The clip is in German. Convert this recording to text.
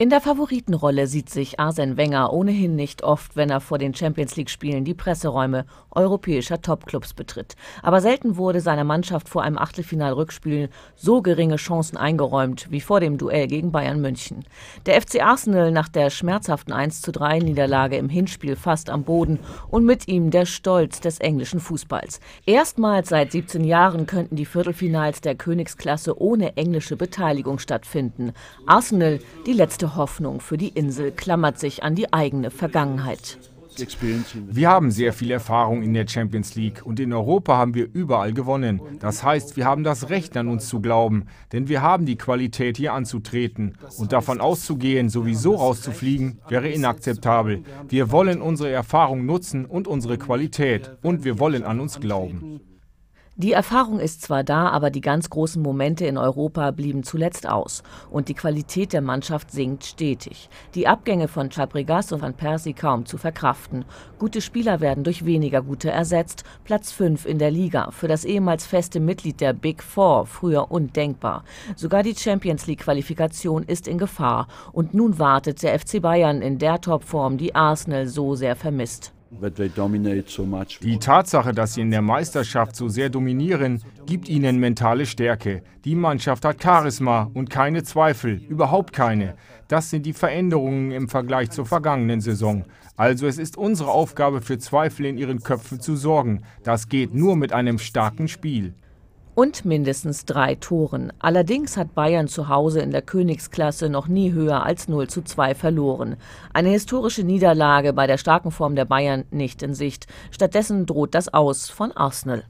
In der Favoritenrolle sieht sich Arsène Wenger ohnehin nicht oft, wenn er vor den Champions League-Spielen die Presseräume europäischer Topclubs betritt. Aber selten wurde seiner Mannschaft vor einem Achtelfinal-Rückspiel so geringe Chancen eingeräumt wie vor dem Duell gegen Bayern München. Der FC Arsenal nach der schmerzhaften 13 Niederlage im Hinspiel fast am Boden und mit ihm der Stolz des englischen Fußballs. Erstmals seit 17 Jahren könnten die Viertelfinals der Königsklasse ohne englische Beteiligung stattfinden. Arsenal die letzte letzte Hoffnung für die Insel klammert sich an die eigene Vergangenheit. Wir haben sehr viel Erfahrung in der Champions League und in Europa haben wir überall gewonnen. Das heißt, wir haben das Recht an uns zu glauben, denn wir haben die Qualität hier anzutreten. Und davon auszugehen, sowieso rauszufliegen, wäre inakzeptabel. Wir wollen unsere Erfahrung nutzen und unsere Qualität und wir wollen an uns glauben. Die Erfahrung ist zwar da, aber die ganz großen Momente in Europa blieben zuletzt aus. Und die Qualität der Mannschaft sinkt stetig. Die Abgänge von Fabregas und Van Persie kaum zu verkraften. Gute Spieler werden durch weniger gute ersetzt. Platz 5 in der Liga, für das ehemals feste Mitglied der Big Four, früher undenkbar. Sogar die Champions League-Qualifikation ist in Gefahr. Und nun wartet der FC Bayern in der Topform, die Arsenal so sehr vermisst. Die Tatsache, dass sie in der Meisterschaft so sehr dominieren, gibt ihnen mentale Stärke. Die Mannschaft hat Charisma und keine Zweifel, überhaupt keine. Das sind die Veränderungen im Vergleich zur vergangenen Saison. Also es ist unsere Aufgabe, für Zweifel in ihren Köpfen zu sorgen. Das geht nur mit einem starken Spiel und mindestens drei Toren. Allerdings hat Bayern zu Hause in der Königsklasse noch nie höher als 0 zu 2 verloren. Eine historische Niederlage bei der starken Form der Bayern nicht in Sicht. Stattdessen droht das Aus von Arsenal.